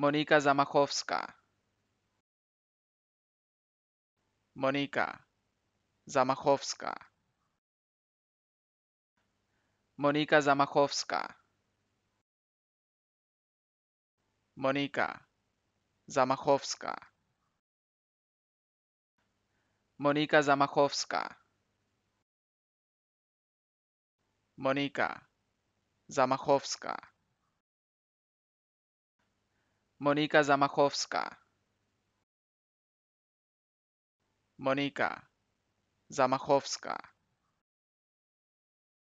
Monika Zamachowska. Monika Zamachowska. Monika Zamachowska. Monika Zamachowska. Monika Zamachowska. Monika Zamachowska. Monika Zamachowska. Monika Zamachowska.